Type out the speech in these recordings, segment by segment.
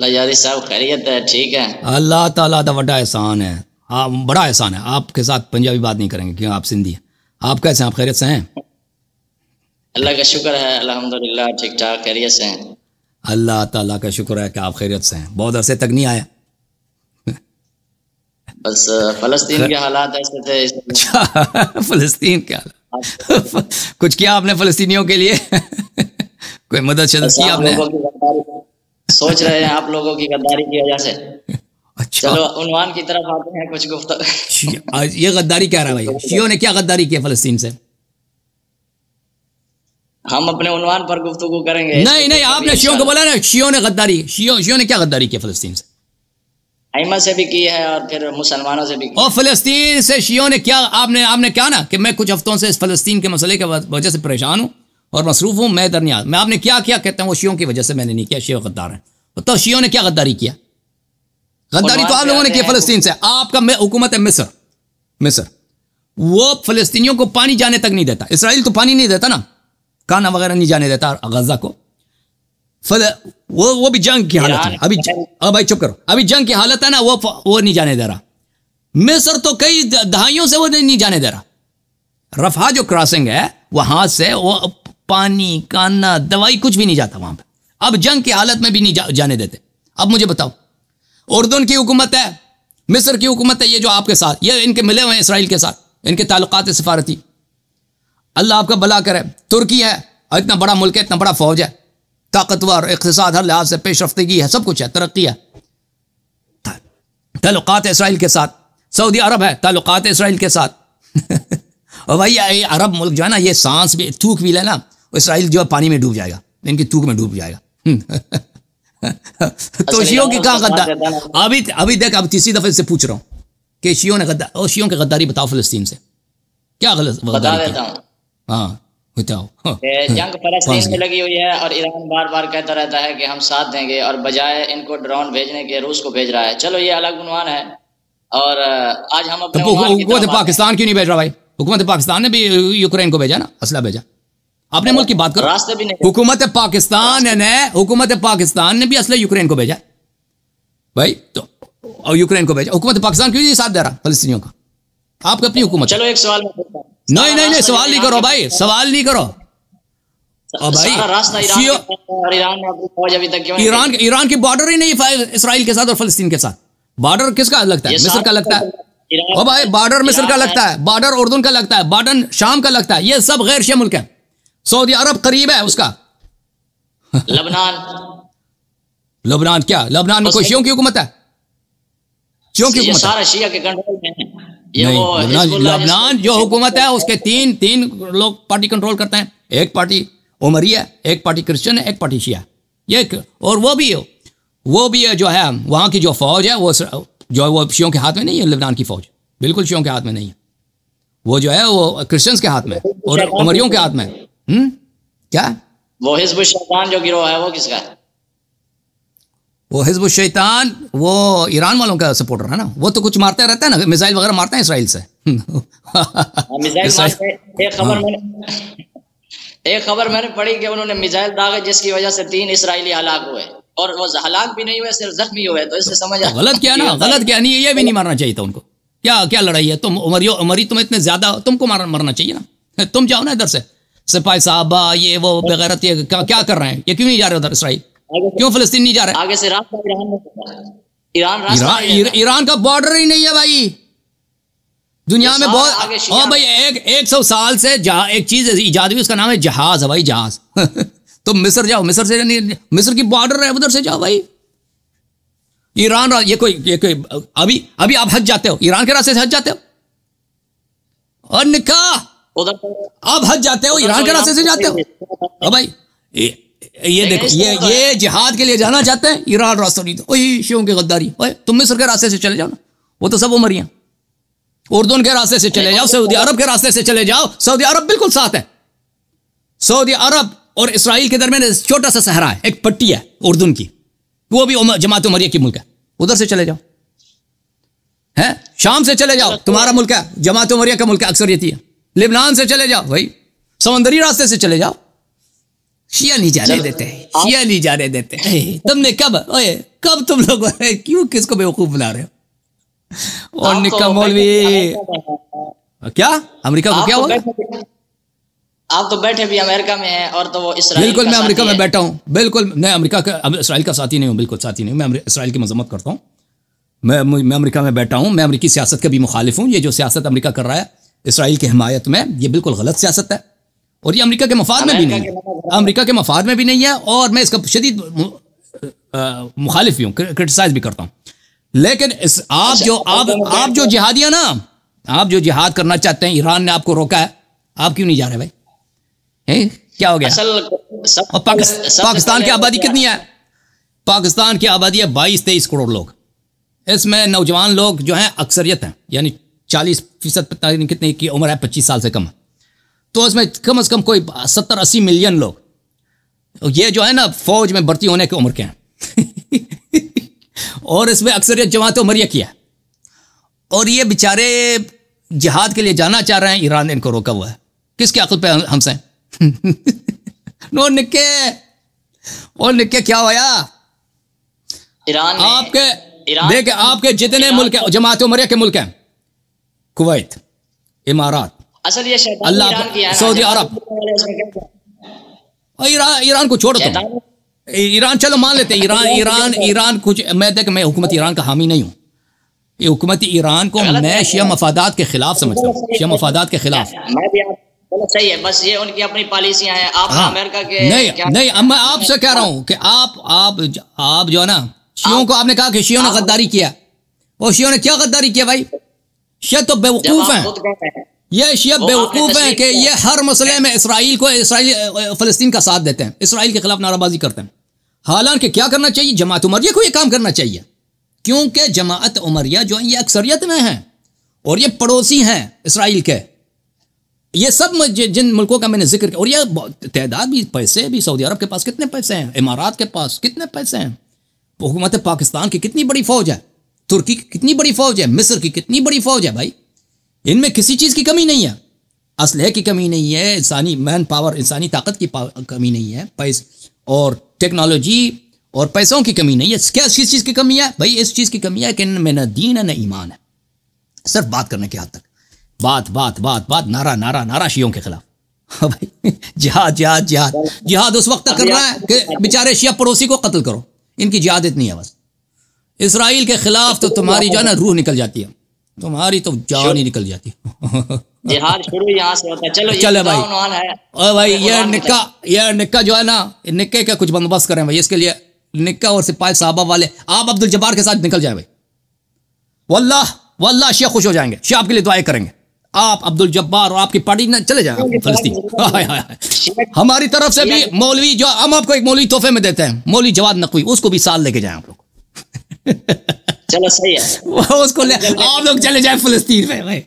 लाजारी साहब खैरियत है ठीक है अल्लाह ताला का बड़ा एहसान है आप बड़ा एहसान है आपके साथ पंजाबी बात नहीं करेंगे क्यों आप सिंधी आप कैसे हैं आप खैरियत से हैं अल्लाह का शुक्र है अल्हम्दुलिल्लाह ठीक ठाक खैरियत से हैं अल्लाह ताला का शुक्र है कि आप खैरियत से हैं बहुत अरसे तक नहीं आया बस फलस्तीन के हालात ऐसे थे अच्छा, फलस्तीन के हालात अच्छा। कुछ किया आपने फलस्तीनियों के लिए कोई मदद शदद की आपने सोच रहे हैं आप लोगों की गद्दारी की वजह से अच्छा चलो उनवान की तरफ आते हैं कुछ गुफ्त ये गद्दारी क्या रहा है भाई शियो ने क्या गद्दारी किया फलस्तीन से हम अपने उनवान पर गुफ्तगु करेंगे नहीं नहीं आपने शियो को बोला ना शियो ने गद्दारी शियो शियो ने क्या गद्दारी की फलस्तीन से अहिमा से भी की है और फिर मुसलमानों से भी और फलस्तीन से शियो ने क्या आपने आपने क्या ना कि मैं कुछ हफ्तों से इस फलस्तीन के मसले के वजह से परेशान हूँ और मसरूफ़ हूँ मैं दरमियान मैं आपने क्या क्या कहते हैं वो शियों की वजह से मैंने नहीं किया शियो गद्दार हैं तो शियों ने क्या गद्दारी किया गद्दारी तो आप लोगों ने किया फ़लस्तीन से आपका हुकूमत है मिस्र मिस्र वो फ़लस्तियों को पानी जाने तक नहीं देता इसराइल तो पानी नहीं देता ना काना वगैरह नहीं जाने देता गजा को फल वो वो भी जंग की हालत है अभी अब भाई चुप करो अभी जंग की हालत है ना वो वो नहीं जाने दे रहा मिस्र तो कई दहाइयों से वो नहीं जाने दे रहा रफा जो क्रॉसिंग है वहां से वो पानी काना दवाई कुछ भी नहीं जाता वहां पर अब जंग की हालत में भी नहीं जा, जाने देते अब मुझे बताओ उर्दन की हुकूमत है मिस्र की हुकूमत है ये जो आपके साथ ये इनके मिले हुए हैं इसराइल के साथ इनके ताल्लुकात सफारती अल्लाह आपका भला करे तुर्की है इतना बड़ा मुल्क है इतना बड़ा फौज है ताकतवर इकतसाद हर लिहाज से पेश रफ्तगी है सब कुछ है तरक्की है ताल्लुकात इसराइल के साथ सऊदी अरब है ताल्लुकात इसराइल के साथ और भाई ये अरब मुल्क जो है ना ये सांस भी थूक भी लेना इसराइल जो पानी में डूब जाएगा इनकी थूक में डूब जाएगा हम्म। तो अच्छा, शियों की कहा गद्दार अभी अभी देख अब तीसरी दफे से पूछ रहा हूँ कि शियों ने गद्दार और शियों की गद्दारी बताओ फलस्तीन से क्या गलत हाँ बताओ हाँ। जंग फलस्तीन में लगी हुई है और ईरान बार बार कहता रहता है कि हम साथ देंगे और बजाय इनको ड्रोन भेजने के रूस को भेज रहा है चलो ये अलग उन्वान है और आज हम अपने तो पाकिस्तान क्यों नहीं भेज रहा भाई हुकूमत पाकिस्तान ने भी यूक्रेन को भेजा ना असला भेजा अपने मुल्क की बात करो रास्ते भी नहीं हुकूमत पाकिस्तान ने हुकूमत पाकिस्तान ने भी असले यूक्रेन को भेजा भाई तो और यूक्रेन को भेजा हुकूमत पाकिस्तान क्यों नहीं साथ दे रहा फलस्तियों का आपकी अपनी हुकूमत चलो एक सवाल नहीं नहीं नहीं सवाल नहीं करो भाई सवाल नहीं करो और भाई ईरान ईरान की बॉर्डर ही नहीं इसराइल के साथ और फलस्तीन के साथ बॉर्डर किसका लगता है मिस्र का लगता है ओ भाई बॉर्डर मिस्र का लगता है बॉर्डर उर्दून का लगता है बॉर्डर शाम का लगता है ये सब गैर शे मुल्क है सऊदी अरब करीब है उसका लबनान लबनान क्या लबनान में कोई शियों की हुकूमत है क्यों की हुकूमत सारा शिया के कंट्रोल में है लबनान जो हुकूमत है उसके तीन तीन लोग पार्टी कंट्रोल करते हैं एक पार्टी उमरिया एक पार्टी क्रिश्चियन है एक पार्टी शिया ये और वो भी वो भी जो है वहां की जो फौज है वो जो है वो शियों के हाथ में नहीं है लबनान की फौज बिल्कुल शियों के हाथ में नहीं है वो जो है वो क्रिश्चियंस के हाथ में और उमरियों के हाथ में हम्म क्या वो हिजब शैतान जो गिरोह है वो किसका वो हिजब शैतान वो ईरान वालों का सपोर्टर है ना वो तो कुछ मारते रहता है ना मिसाइल वगैरह मारते हैं इसराइल से हाँ, हाँ। एक खबर मैंने पढ़ी कि उन्होंने मिसाइल दागे जिसकी वजह से तीन इसराइली हलाक हुए और वो हलाक भी नहीं हुए सिर्फ जख्मी हुए तो इससे समझ तो गलत क्या ना गलत क्या नहीं ये भी नहीं मारना चाहिए था उनको क्या क्या लड़ाई है तुम उमरियो उमरी तुम इतने ज्यादा तुमको मरना चाहिए ना तुम जाओ ना इधर से सिपाही साहबा ये वो बगैर क्या, कर रहे हैं ये क्यों नहीं जा रहे उधर इसराइल क्यों फलस्तीन नहीं जा रहे आगे से ईरान ईरान का बॉर्डर ही नहीं है भाई दुनिया में बहुत और भाई एक एक सौ साल से एक चीज इजाद हुई उसका नाम है जहाज भाई जहाज तो मिस्र जाओ मिस्र से नहीं मिस्र की बॉर्डर है उधर से जाओ भाई ईरान ये कोई ये कोई अभी अभी आप हज जाते हो ईरान के रास्ते से हज जाते हो और निकाह तो आप हज जाते हो ईरान तो के रास्ते से जाते हो भाई ये देखो ये तो ये जिहाद के लिए जाना चाहते हैं ईरान रास्ता नहीं तो वही शिव की गद्दारी तुम मिस्र के रास्ते से चले जाओ वो तो सब उमरियाँ उर्दून के रास्ते से चले जाओ सऊदी अरब के रास्ते से चले जाओ सऊदी अरब बिल्कुल साथ है सऊदी अरब और इसराइल के दरमियान छोटा सा सहरा है एक पट्टी है उर्दून की वो भी जमात उमरिया की मुल्क है उधर से चले जाओ है शाम से चले जाओ अच्छा, तुम्हारा मुल्क है जमात उमरिया का मुल्क अक्सर यती है लिबनान से चले जाओ भाई समंदरी रास्ते से चले जाओ शिया नहीं जाने देते शिया नहीं जाने देते तुमने कब ओए कब तुम लोग क्यों किसको बेवकूफ बना रहे हो और निका मौलवी क्या अमेरिका को क्या तो हुआ आप तो बैठे भी अमेरिका में हैं और तो वो इसराइल बिल्कुल मैं अमेरिका में बैठा हूँ बिल्कुल मैं अमेरिका का इसराइल का साथी नहीं हूँ बिल्कुल साथी नहीं मैं इसराइल की मजम्मत करता हूँ मैं मैं अमेरिका में बैठा हूँ मैं अमेरिकी सियासत का भी मुखालिफ हूँ ये जो सियासत अमेरिका कर रहा है इसराइल की हमायत में ये बिल्कुल गलत सियासत है और ये अमरीका के मफाद में भी नहीं है अमरीका के मफाद में भी नहीं है और मैं इसका शदीद मुखालिफ भी हूँ क्रिटिसाइज भी करता हूँ लेकिन इस आप अच्छा, जो तो आप आप जो जिहादिया ना आप जो जिहाद करना चाहते हैं ईरान ने आपको रोका है आप क्यों नहीं जा रहे भाई है क्या हो गया और पाकिस्तान की आबादी कितनी है पाकिस्तान की आबादी है बाईस तेईस करोड़ लोग इसमें नौजवान लोग जो हैं अक्सरियत हैं यानी चालीस फीसद पता नहीं कितने की उम्र है पच्चीस साल से कम तो उसमें कम अज़ कम कोई सत्तर अस्सी मिलियन लोग ये जो है ना फौज में भर्ती होने की उम्र के हैं और इसमें अक्सरियत जमात उमरिया किया और ये बेचारे जिहाद के लिए जाना चाह रहे हैं ईरान ने इनको रोका हुआ है किसके अकल पे हमसे नो निके और निके क्या होया ईरान आपके देखे आपके जितने मुल्क जमात उमरिया के मुल्क हैं कुवैत इमारात असल ये अल्लाह सऊदी अरब ईरान ईरान को छोड़ दो ईरान चलो मान लेते ईरान ईरान ईरान कुछ मैं देख मैं हुकूमत ईरान का हामी नहीं हूँ ये हुकूमत ईरान को मैं शिया मफादात के खिलाफ समझता हूँ शिया मफादात के खिलाफ सही है बस ये उनकी अपनी पॉलिसियां हैं आप हाँ, अमेरिका के नहीं नहीं अब मैं आपसे कह रहा हूँ कि आप आप आप जो है ना शियों को आपने कहा कि शियों ने गद्दारी किया और शियों ने क्या गद्दारी किया भाई ये तो बेवकूफ़ है ये शिया बेवकूफ़ है कि ये हर मसले में इसराइल को इसराइल फ़लस्तीन का साथ देते हैं इसराइल के खिलाफ नाराबाजी करते हैं हालांकि क्या करना चाहिए जमात उमरिया को ये काम करना चाहिए क्योंकि जमात उमरिया जो है ये अक्सरियत में है और ये पड़ोसी हैं इसराइल के ये सब जिन मुल्कों का मैंने जिक्र किया और ये तदाद भी पैसे भी सऊदी अरब के पास कितने पैसे हैं इमारात के पास कितने पैसे हैं हुकूमत पाकिस्तान की कितनी बड़ी फौज है तुर्की की कितनी बड़ी फौज है मिस्र की कितनी बड़ी फौज है भाई इनमें किसी चीज़ की कमी नहीं है असलह की कमी नहीं है इंसानी मैन पावर इंसानी ताकत की कमी नहीं है पैस और टेक्नोलॉजी और पैसों की कमी नहीं है क्या इस चीज़ की कमी है भाई इस चीज़ की कमी है कि इनमें न दीन है न ईमान है सिर्फ बात करने के हद तक बात बात बात बात नारा नारा नारा शियों के खिलाफ हाँ भाई जिहाद जिहाद जिहाद जिहाद उस वक्त तक कर रहा है कि बेचारे शिया पड़ोसी को कत्ल करो इनकी जिहाद इतनी है बस इसराइल के खिलाफ तो तुम्हारी जो है ना रूह निकल जाती है तुम्हारी तो जान ही निकल जाती है चलो चले भाई और भाई ये निक्का ये निक्का जो है ना निक्के का कुछ बंदोबस्त करें भाई इसके लिए निक्का और सिपाही साहबा वाले आप अब्दुल जबार के साथ निकल जाए भाई वल्ला वल्ला शेख खुश हो जाएंगे शेख आपके लिए दुआएं करेंगे आप अब्दुल जब्बार और आपकी पार्टी ना चले जाए फलस्तीन हमारी तरफ से भी मौलवी जो हम आपको एक मौलवी तोहफे में देते हैं मौलवी जवाद नकवी उसको भी साल लेके जाए आप लोग चलो सही है उसको ले आप लोग चले जाए फलस्तीन में भाई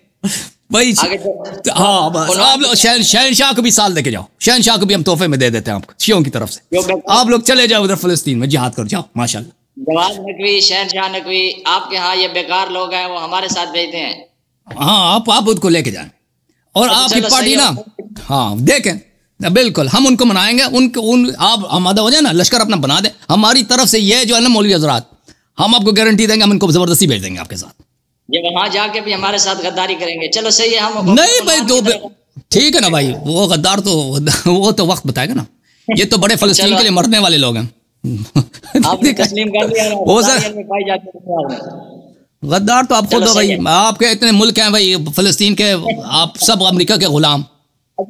भाई तो-, तो हाँ बस आप लोग शहन शहनशाह को भी साल देके जाओ शहनशाह को भी हम तोहफे में दे देते हैं आपको शियों की तरफ से आप लोग चले जाओ उधर फलस्तीन में जिहाद कर जाओ माशाल्लाह जवाब नकवी शहनशाह नकवी आपके यहाँ ये बेकार लोग हैं वो हमारे साथ भेजते हैं हाँ आप आप उनको लेके जाए और आपकी पार्टी ना हाँ देखें बिल्कुल हम उनको मनाएंगे उनको उन आप हम आदा हो जाए ना लश्कर अपना बना दें हमारी तरफ से ये जो है ना मौलवी हजरात हम आपको गारंटी देंगे हम इनको जबरदस्ती भेज देंगे आपके साथ ये वहां जाके भी हमारे साथ गद्दारी करेंगे चलो सही है हम नहीं भाई तो ठीक है ना भाई वो गद्दार तो वो तो वक्त बताएगा ना ये तो बड़े फलस्तीन के लिए मरने वाले लोग हैं गद्दार तो आप खुद हो भाई आपके इतने मुल्क हैं भाई फलस्तीन के आप सब अमेरिका के गुलाम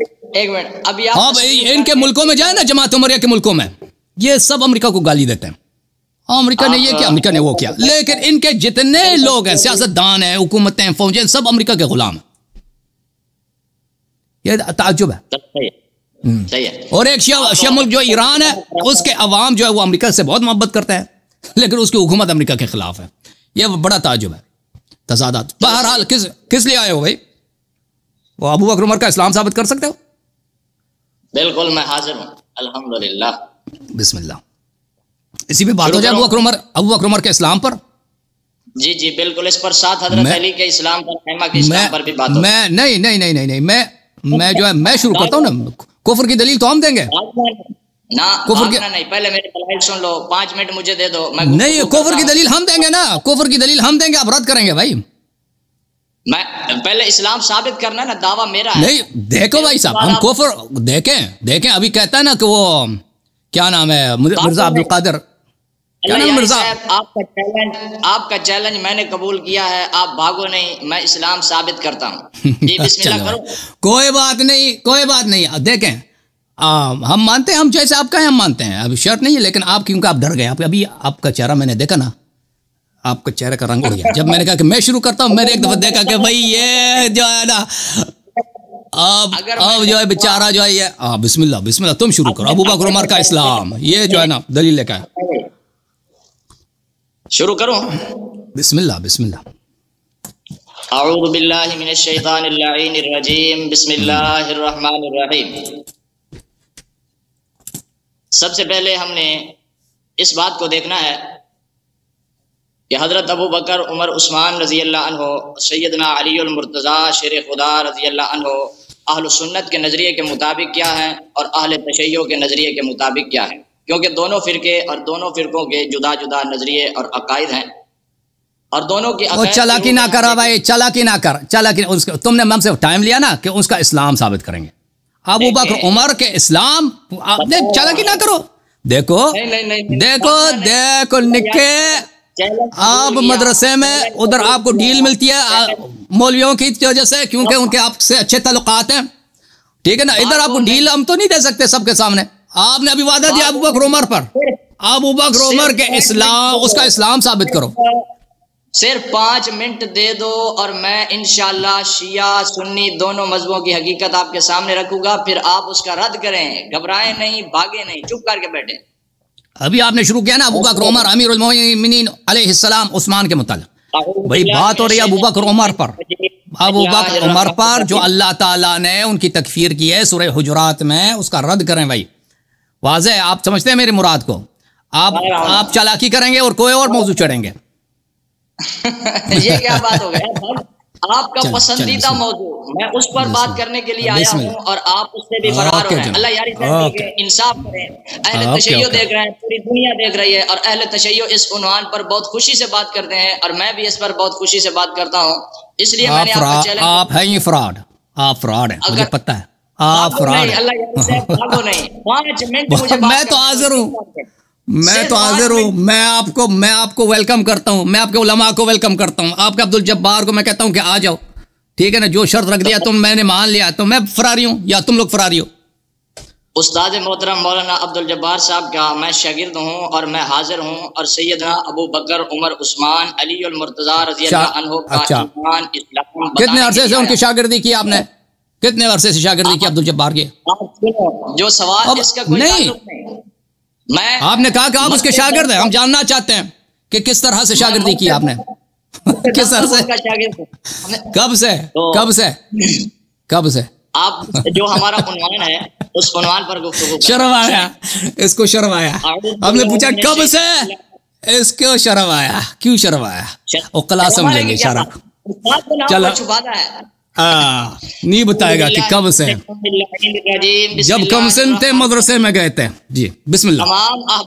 एक मिनट अभी आप हाँ भाई इनके मुल्कों में जाए ना जमात उमरिया के मुल्कों में ये सब अमेरिका को गाली देते हैं हाँ, अमेरिका ने ये किया अमेरिका ने वो किया लेकिन इनके जितने लोग हैं सियासतदान हैं हुकूमतें फौजें सब अमेरिका के गुलाम हैं ये ताजुब है हम्म। सही है और एक शिया मुल्क जो ईरान है उसके अवाम जो है वो अमेरिका से बहुत मोहब्बत करते हैं लेकिन उसकी हुकूमत अमेरिका के खिलाफ है ये बड़ा ताजुब है तजादात बहरहाल किस किस लिए आए हो भाई वो अबू बकर उमर का इस्लाम साबित कर सकते हो बिल्कुल मैं हाजिर हूँ अल्हम्दुलिल्लाह बिस्मिल्लाह इसी पे बात हो जाए अबू अक्रमर अबू अक्रमर के इस्लाम पर जी जी बिल्कुल इस पर साथ हजरत अली के इस्लाम पर खैमा के इस्लाम पर भी बात हो मैं नहीं नहीं नहीं नहीं नहीं मैं मैं जो है मैं शुरू करता हूँ ना कुफर की दलील तो हम देंगे ना कुफर की नहीं पहले मेरी दलाइल सुन लो पांच मिनट मुझे की दलील हम देंगे ना कुफर की दलील हम देंगे आप रद्द करेंगे भाई मैं पहले इस्लाम साबित करना है ना दावा मेरा है। नहीं देखो भाई साहब हम कोफर देखें देखें अभी कहता है ना कि वो क्या नाम है मिर्जा तो अब्दुल कादर मिर्जा आपका चैलेंज आपका चैलेंज मैंने कबूल किया है आप भागो नहीं मैं इस्लाम साबित करता हूँ कोई बात नहीं कोई बात नहीं देखें आ, हम मानते हैं हम जैसे आपका है हम मानते हैं अभी शर्त नहीं है लेकिन आप क्योंकि आप डर गए आप अभी आपका चेहरा मैंने देखा ना आपका चेहरा का रंग उड़ गया जब मैंने कहा कि मैं शुरू करता हूँ मैंने एक दफा देखा कि भाई ये जो है ना अब अब जो है बेचारा जो है ये बिस्मिल्ला बिस्मिल्लाह तुम शुरू करो अबू बकर उमर का इस्लाम ये जो है ना दलील लेकर शुरू करो बिस्मिल्ला बिस्मिल्ला أعوذ بالله من الشيطان اللعين الرجيم بسم الله الرحمن الرحيم सबसे पहले हमने इस बात को देखना है कि हज़रत अबू बकर उमर उस्मान रज़ी अल्लाह सैदना अलीमरतज़ा शेर खुदा रज़ी अल्लाह अहलसन्नत के नज़रिए के मुताबिक क्या है और अहल तशैयों के नज़रिए के मुताबिक क्या है क्योंकि दोनों फ़िरके और दोनों फ़िरकों के जुदा जुदा नज़रिए और अकायद हैं और दोनों की वो चलाकी ना कर भाई चलाकी ना कर चलाकी उसके तुमने मम से टाइम लिया ना कि उसका इस्लाम साबित करेंगे अबू बकर उमर के इस्लाम आपने चलाकी ना करो देखो नहीं, नहीं, नहीं, देखो देखो निके आप मदरसे में उधर आपको डील मिलती है मौलवियों की वजह से क्योंकि उनके आपसे अच्छे तल्लुकात हैं ठीक है ना इधर आपको डील हम तो नहीं दे सकते सबके सामने आपने अभी वादा दिया अबू बकर उमर पर अबू बकर उमर के इस्लाम उसका इस्लाम साबित करो सिर्फ पांच मिनट दे दो और मैं इनशाला शिया सुन्नी दोनों मजहबों की हकीकत आपके सामने रखूंगा फिर आप उसका रद्द करें घबराएं नहीं भागे नहीं चुप करके बैठे अभी आपने शुरू किया ना अबूबक बकर उमर अमीर अलैहिस्सलाम उस्मान के मुतल भाई बात हो रही है अबू बकर पर अबूबक उमर पर जो अल्लाह ताला ने उनकी तकफीर की है सूर्य हजरात में उसका रद्द करें भाई वाज आप समझते हैं मेरी मुराद को आप हाँ आप चालाकी करेंगे और कोई और मौजू चढ़ेंगे ये क्या बात हो गया हाँ। आपका पसंदीदा मौजूद मैं उस पर बात करने के लिए आया हूँ और आप उससे भी फरार हो रहे हैं अल्लाह यार इंसाफ करें अहल तशैय देख रहे हैं पूरी दुनिया देख रही है और अहल तशैय इस उन्वान पर बहुत खुशी से बात करते हैं और मैं भी इस पर बहुत खुशी से बात करता हूँ इसलिए मैंने आपको आप है ये फ्रॉड आप फ्रॉड है मुझे पता है आप फ्रॉड अल्लाह नहीं पांच मिनट मैं तो हाजिर हूँ मैं तो हाजिर हूँ मैं आपको मैं आपको वेलकम करता हूँ मैं आपके उलमा को वेलकम करता हूँ आपके अब्दुल जब्बार को मैं कहता हूँ कि आ जाओ ठीक है ना जो शर्त रख दिया तुम मैंने मान लिया तो मैं फरारी हूँ या तुम लोग फरारी हो उस्ताद मोहतरम मौलाना अब्दुल जब्बार साहब का मैं शागिर्द हूँ और मैं हाजिर हूँ और सैदना अबू बकर उमर उस्मान अली और मुर्तजा रजी अच्छा, अच्छा। कितने अरसे से उनकी शागिर्दी की आपने कितने अरसे से शागिर्दी की अब्दुल जब्बार के जो सवाल इसका नहीं मैं आपने कहा कि आप उसके शागिर्द हैं हम जानना चाहते हैं कि किस तरह से शागिर्दी की आपने किस तरह से कब से तो कब से कब से आप जो हमारा उन्वान है उस उन्वान पर शर्म आया इसको शर्म आया तो हमने पूछा कब से इसको शर्म आया क्यों शर्म आया ओकला समझेंगे शर्म चलो है आ, हाँ, नहीं बताएगा कि कब से जब कम सुनते थे मदरसे में गए थे जी बिस्मिल्लाह